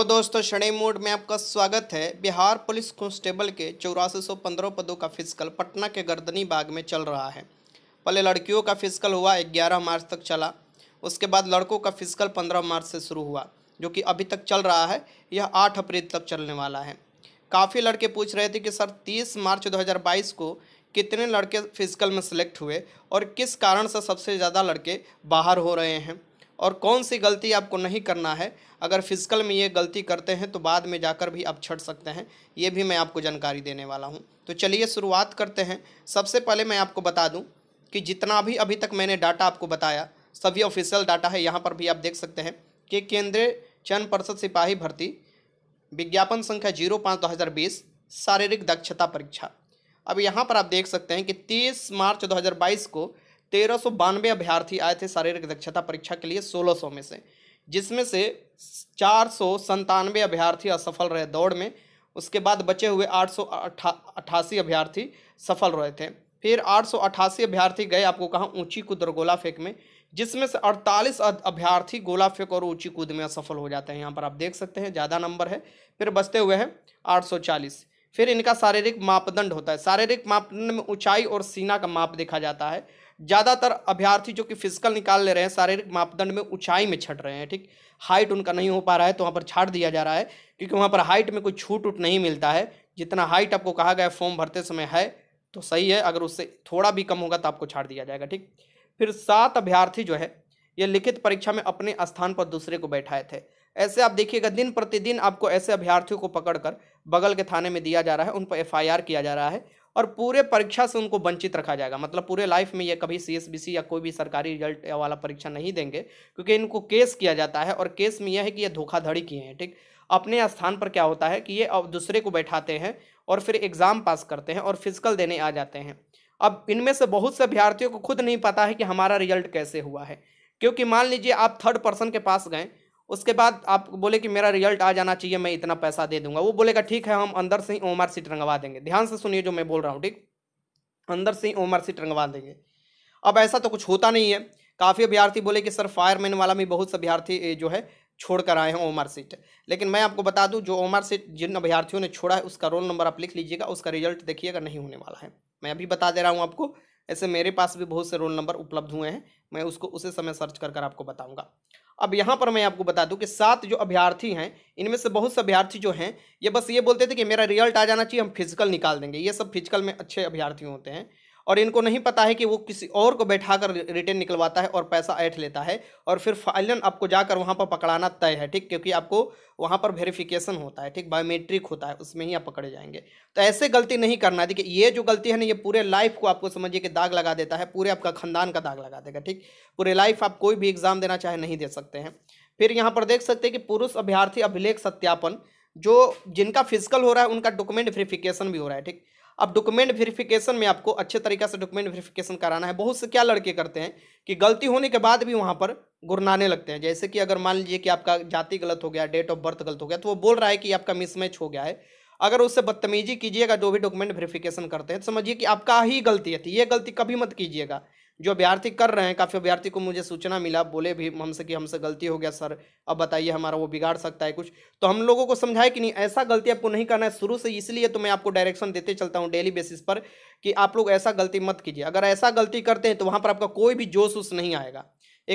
तो दोस्तों शनि मोड में आपका स्वागत है बिहार पुलिस कांस्टेबल के चौरासी सौ पंद्रह पदों का फिजिकल पटना के गर्दनी बाग में चल रहा है पहले लड़कियों का फिजिकल हुआ ग्यारह मार्च तक चला उसके बाद लड़कों का फिजिकल पंद्रह मार्च से शुरू हुआ जो कि अभी तक चल रहा है यह आठ अप्रैल तक चलने वाला है काफ़ी लड़के पूछ रहे थे कि सर तीस मार्च दो को कितने लड़के फिजिकल में सेलेक्ट हुए और किस कारण से सबसे ज़्यादा लड़के बाहर हो रहे हैं और कौन सी गलती आपको नहीं करना है अगर फिजिकल में ये गलती करते हैं तो बाद में जाकर भी आप छट सकते हैं ये भी मैं आपको जानकारी देने वाला हूँ तो चलिए शुरुआत करते हैं सबसे पहले मैं आपको बता दूँ कि जितना भी अभी तक मैंने डाटा आपको बताया सभी ऑफिशियल डाटा है यहाँ पर भी आप देख सकते हैं कि केंद्रीय चयन पर्षद सिपाही भर्ती विज्ञापन संख्या जीरो पाँच दो हज़ार बीस शारीरिक दक्षता परीक्षा अब यहाँ पर आप देख सकते हैं कि तीस मार्च दो हज़ार बाईस को तेरह सौ बानवे अभ्यर्थी आए थे शारीरिक दक्षता परीक्षा के लिए सोलह सौ में से जिसमें से चार सौ संतानवे अभ्यर्थी असफल रहे दौड़ में उसके बाद बचे हुए आठ सौ अट्ठासी अभ्यर्थी सफल रहे थे फिर आठ सौ अट्ठासी अभ्यर्थी गए आपको कहा ऊंची कूद और गोला फेंक में जिसमें से अड़तालीस अभ्यर्थी गोला फेंक और ऊंची कूद में असफल हो जाते हैं यहाँ पर आप देख सकते हैं ज़्यादा नंबर है फिर बचते हुए हैं आठ सौ चालीस फिर इनका शारीरिक मापदंड होता है शारीरिक मापदंड में ऊंचाई और सीना का माप देखा जाता है ज़्यादातर अभ्यर्थी जो कि फिजिकल निकाल ले रहे हैं शारीरिक मापदंड में ऊंचाई में छट रहे हैं ठीक हाइट उनका नहीं हो पा रहा है तो वहाँ पर छाड़ दिया जा रहा है क्योंकि वहाँ पर हाइट में कोई छूट उट नहीं मिलता है जितना हाइट आपको कहा गया फॉर्म भरते समय है तो सही है अगर उससे थोड़ा भी कम होगा तो आपको छाड़ दिया जाएगा ठीक फिर सात अभ्यर्थी जो है ये लिखित परीक्षा में अपने स्थान पर दूसरे को बैठाए थे ऐसे आप देखिएगा दिन प्रतिदिन आपको ऐसे अभ्यर्थियों को पकड़कर बगल के थाने में दिया जा रहा है उन पर एफआईआर किया जा रहा है और पूरे परीक्षा से उनको वंचित रखा जाएगा मतलब पूरे लाइफ में ये कभी सी या कोई भी सरकारी रिजल्ट वाला परीक्षा नहीं देंगे क्योंकि इनको केस किया जाता है और केस में यह है कि ये धोखाधड़ी किए हैं ठीक अपने स्थान पर क्या होता है कि ये अब दूसरे को बैठाते हैं और फिर एग्ज़ाम पास करते हैं और फिजिकल देने आ जाते हैं अब इनमें से बहुत से अभ्यर्थियों को खुद नहीं पता है कि हमारा रिजल्ट कैसे हुआ है क्योंकि मान लीजिए आप थर्ड पर्सन के पास गए उसके बाद आप बोले कि मेरा रिजल्ट आ जाना चाहिए मैं इतना पैसा दे दूंगा वो बोलेगा ठीक है हम अंदर से ही ओमर सीट रंगवा देंगे ध्यान से सुनिए जो मैं बोल रहा हूँ ठीक अंदर से ही ओमर सीट रंगवा देंगे अब ऐसा तो कुछ होता नहीं है काफ़ी अभ्यर्थी बोले कि सर फायरमैन वाला भी बहुत से अभ्यर्थी जो है छोड़ कर आए हैं ओमर सीट लेकिन मैं आपको बता दूँ जो ओमर सीट जिन अभ्यर्थियों ने छोड़ा है उसका रोल नंबर आप लिख लीजिएगा उसका रिजल्ट देखिएगा नहीं होने वाला है मैं अभी बता दे रहा हूँ आपको ऐसे मेरे पास भी बहुत से रोल नंबर उपलब्ध हुए हैं मैं उसको उसे समय सर्च कर कर आपको बताऊंगा अब यहाँ पर मैं आपको बता दूं कि सात जो अभ्यर्थी हैं इनमें से बहुत से अभ्यार्थी जो हैं ये बस ये बोलते थे कि मेरा रिजल्ट आ जाना चाहिए हम फिजिकल निकाल देंगे ये सब फिजिकल में अच्छे अभ्यार्थी होते हैं और इनको नहीं पता है कि वो किसी और को बैठा कर रिटर्न निकलवाता है और पैसा ऐठ लेता है और फिर फाइलन आपको जाकर वहाँ पर पकड़ाना तय है ठीक क्योंकि आपको वहाँ पर वेरिफिकेशन होता है ठीक बायोमेट्रिक होता है उसमें ही आप पकड़े जाएंगे तो ऐसे गलती नहीं करना देखिए ये जो गलती है ना ये पूरे लाइफ को आपको समझिए कि दाग लगा देता है पूरे आपका खानदान का दाग लगा देगा ठीक पूरे लाइफ आप कोई भी एग्ज़ाम देना चाहे नहीं दे सकते हैं फिर यहाँ पर देख सकते हैं कि पुरुष अभ्यार्थी अभिलेख सत्यापन जो जिनका फिजिकल हो रहा है उनका डॉक्यूमेंट वेरिफिकेशन भी हो रहा है ठीक अब डॉक्यूमेंट वेरिफिकेशन में आपको अच्छे तरीके से डॉक्यूमेंट वेरिफिकेशन कराना है बहुत से क्या लड़के करते हैं कि गलती होने के बाद भी वहाँ पर गुरनाने लगते हैं जैसे कि अगर मान लीजिए कि आपका जाति गलत हो गया डेट ऑफ बर्थ गलत हो गया तो वो बोल रहा है कि आपका मिसमैच हो गया है अगर उससे बदतमीजी कीजिएगा जो भी डॉक्यूमेंट वेरिफिकेशन करते हैं तो समझिए कि आपका ही गलती है तो ये गलती कभी मत कीजिएगा जो अभ्यर्थी कर रहे हैं काफ़ी अभ्यर्थी को मुझे सूचना मिला बोले भी हमसे कि हमसे गलती हो गया सर अब बताइए हमारा वो बिगाड़ सकता है कुछ तो हम लोगों को समझाए कि नहीं ऐसा गलती आपको नहीं करना है शुरू से इसलिए तो मैं आपको डायरेक्शन देते चलता हूँ डेली बेसिस पर कि आप लोग ऐसा गलती मत कीजिए अगर ऐसा गलती करते हैं तो वहाँ पर आपका कोई भी जोश उस नहीं आएगा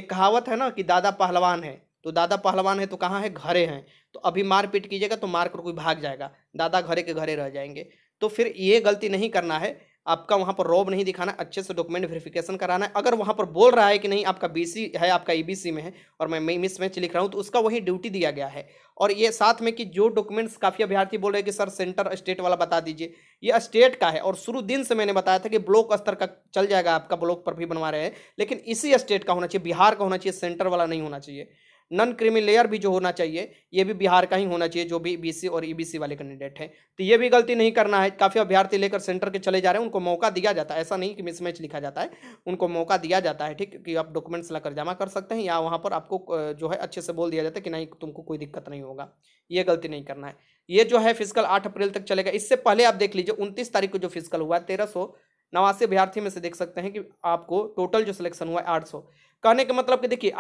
एक कहावत है ना कि दादा पहलवान है तो दादा पहलवान है तो कहाँ है घरे हैं तो अभी मारपीट कीजिएगा तो मार कर कोई भाग जाएगा दादा घरे के घरे रह जाएंगे तो फिर ये गलती नहीं करना है आपका वहाँ पर रोब नहीं दिखाना अच्छे से डॉक्यूमेंट वेरिफिकेशन कराना है अगर वहाँ पर बोल रहा है कि नहीं आपका बीसी है आपका ईबीसी e में है और मैं मिस मैच लिख रहा हूँ तो उसका वही ड्यूटी दिया गया है और ये साथ में कि जो डॉक्यूमेंट्स काफ़ी अभ्यर्थी बोल रहे हैं कि सर सेंटर स्टेट वाला बता दीजिए ये स्टेट का है और शुरू दिन से मैंने बताया था कि ब्लॉक स्तर का चल जाएगा आपका ब्लॉक पर भी बनवा रहे हैं लेकिन इसी स्टेट का होना चाहिए बिहार का होना चाहिए सेंटर वाला नहीं होना चाहिए नॉन क्रीमी लेयर भी जो होना चाहिए ये भी बिहार का ही होना चाहिए जो भी बीसी और ईबीसी e वाले कैंडिडेट हैं तो ये भी गलती नहीं करना है काफ़ी अभ्यर्थी लेकर सेंटर के चले जा रहे हैं उनको मौका दिया जाता है ऐसा नहीं कि मिसमैच लिखा जाता है उनको मौका दिया जाता है ठीक कि आप डॉक्यूमेंट्स लाकर जमा कर सकते हैं या वहाँ पर आपको जो है अच्छे से बोल दिया जाता है कि नहीं तुमको कोई दिक्कत नहीं होगा ये गलती नहीं करना है ये जो है फिजिकल आठ अप्रैल तक चलेगा इससे पहले आप देख लीजिए उनतीस तारीख को जो फिजिकल हुआ है तेरह नवासी अभ्यार्थी में से देख सकते हैं कि आपको टोटल जो सिलेक्शन हुआ है आठ सौ कहने का मतलब कि देखिए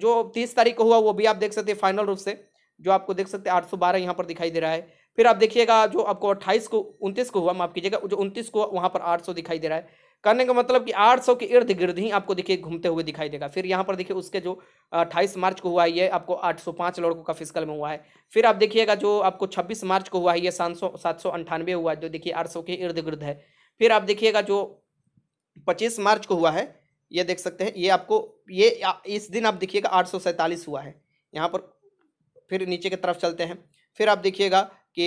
जो तीस तारीख को हुआ वो भी आप देख सकते हैं फाइनल रूप से जो आपको देख सकते हैं आठ सौ बारह यहाँ पर दिखाई दे रहा है फिर आप देखिएगा जो आपको अट्ठाईस को उनतीस को हुआ माफ कीजिएगा जो उनतीस को वहाँ पर आठ सौ दिखाई दे रहा है कहने का मतलब कि सौ के इर्द गिर्द ही आपको देखिए घूमते हुए दिखाई देगा फिर यहाँ पर देखिए उसके जो अट्ठाईस मार्च को हुआ है ये आपको 805 लड़कों का फिजिकल में हुआ है फिर आप देखिएगा जो आपको छब्बीस मार्च को हुआ है ये सात सौ हुआ जो देखिए आठ के इर्द गिर्द है फिर आप देखिएगा जो पच्चीस मार्च को हुआ है ये देख सकते हैं ये आपको ये इस दिन आप देखिएगा आठ हुआ है यहाँ पर फिर नीचे की तरफ चलते हैं फिर आप देखिएगा कि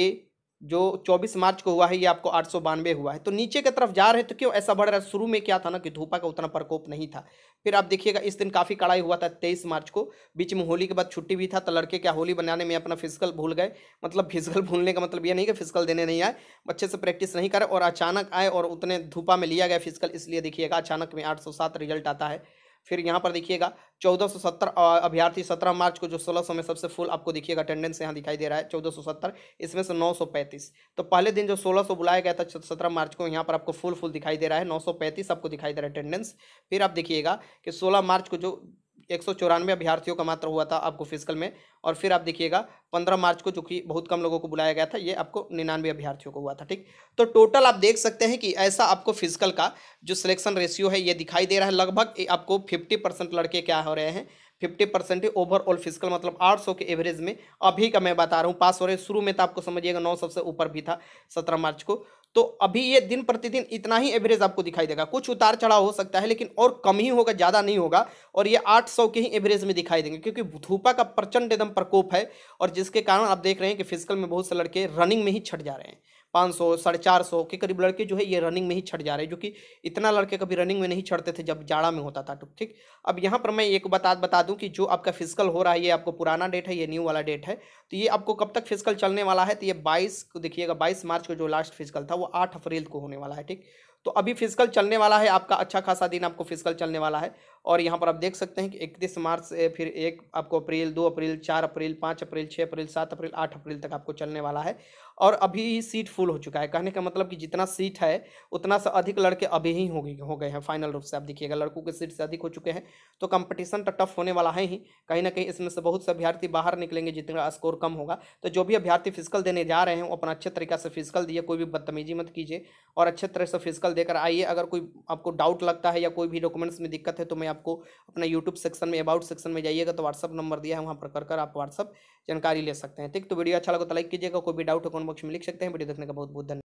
जो 24 मार्च को हुआ है ये आपको आठ हुआ है तो नीचे की तरफ जा रहे तो क्यों ऐसा बढ़ रहा है शुरू में क्या था ना कि धूपा का उतना प्रकोप नहीं था फिर आप देखिएगा इस दिन काफ़ी कड़ाई हुआ था तेईस मार्च को बीच में होली के बाद छुट्टी भी था तो लड़के क्या होली बनाने में अपना फिजिकल भूल गए मतलब फिजिकल भूलने का मतलब ये नहीं कि फिजिकल देने नहीं आए बच्चे से प्रैक्टिस नहीं करे और अचानक आए और उतने धूपा में लिया गया फिजिकल इसलिए देखिएगा अचानक में आठ रिजल्ट आता है फिर यहाँ पर देखिएगा 1470 अभ्यर्थी 17 मार्च को जो 1600 में सबसे फुल आपको देखिएगा अटेंडेंस यहाँ दिखाई दे रहा है 1470 इसमें से 935 तो पहले दिन जो 1600 बुलाया गया था 17 मार्च को यहाँ पर आपको फुल फुल दिखाई दे रहा है 935 आपको दिखाई दे रहा है अटेंडेंस फिर आप देखिएगा कि 16 मार्च को जो एक सौ चौरानवे अभ्यार्थियों का मात्र हुआ था आपको फिजिकल में और फिर आप देखिएगा पंद्रह मार्च को जो कि बहुत कम लोगों को बुलाया गया था ये आपको निन्यानवे अभ्यार्थियों को हुआ था ठीक तो टोटल आप देख सकते हैं कि ऐसा आपको फिजिकल का जो सिलेक्शन रेशियो है ये दिखाई दे रहा है लगभग आपको फिफ्टी परसेंट लड़के क्या हो रहे हैं फिफ्टी परसेंट ओवरऑल फिजिकल मतलब आठ सौ के एवरेज में अभी का मैं बता रहा हूँ पास हो रहे शुरू में तो आपको समझिएगा नौ सबसे ऊपर भी था सत्रह मार्च को तो अभी ये दिन प्रतिदिन इतना ही एवरेज आपको दिखाई देगा कुछ उतार चढ़ाव हो सकता है लेकिन और कम ही होगा ज़्यादा नहीं होगा और ये 800 के ही एवरेज में दिखाई देंगे क्योंकि धूपा का प्रचंड एकदम प्रकोप है और जिसके कारण आप देख रहे हैं कि फिजिकल में बहुत से लड़के रनिंग में ही छट जा रहे हैं पाँच सौ साढ़े चार सौ के करीब लड़के जो है ये रनिंग में ही छट जा रहे हैं जो कि इतना लड़के कभी रनिंग में नहीं छटते थे जब जाड़ा में होता था तो ठीक अब यहाँ पर मैं एक बता बता दूँ कि जो आपका फिजिकल हो रहा है ये आपको पुराना डेट है ये न्यू वाला डेट है तो ये आपको कब तक फिजिकल चलने वाला है तो ये बाईस को देखिएगा बाईस मार्च को जो लास्ट फिजिकल था वो आठ अप्रैल को होने वाला है ठीक तो अभी फिजिकल चलने वाला है आपका अच्छा खासा दिन आपको फिजिकल चलने वाला है और यहाँ पर आप देख सकते हैं कि इकतीस मार्च से फिर एक आपको अप्रैल दो अप्रैल चार अप्रैल पाँच अप्रैल छः अप्रैल सात अप्रैल आठ अप्रैल तक आपको चलने वाला है और अभी ही सीट फुल हो चुका है कहने का मतलब कि जितना सीट है उतना से अधिक लड़के अभी ही हो गए हो गए हैं फाइनल रूप से आप देखिएगा लड़कों के सीट से अधिक हो चुके हैं तो कंपटीशन तो टफ होने वाला है ही कहीं ना कहीं इसमें से बहुत से अभ्यर्थी बाहर निकलेंगे जितना स्कोर कम होगा तो जो भी अभ्यर्थी फिजिकल देने जा रहे हैं वो अपना अच्छे तरीके से फिजिकल दिए कोई भी बदतमीजी मत कीजिए और अच्छे तरह से फिजिकल एग्जाम्पल देकर आइए अगर कोई आपको डाउट लगता है या कोई भी डॉक्यूमेंट्स में दिक्कत है तो मैं आपको अपना यूट्यूब सेक्शन में अबाउट सेक्शन में जाइएगा तो व्हाट्सअप नंबर दिया है वहाँ पर कर कर आप व्हाट्सअप जानकारी ले सकते हैं ठीक तो वीडियो अच्छा लगा तो लाइक कीजिएगा कोई भी डाउट हो कमेंट बॉक्स में लिख सकते हैं वीडियो देखने का बहुत बहुत धन्यवाद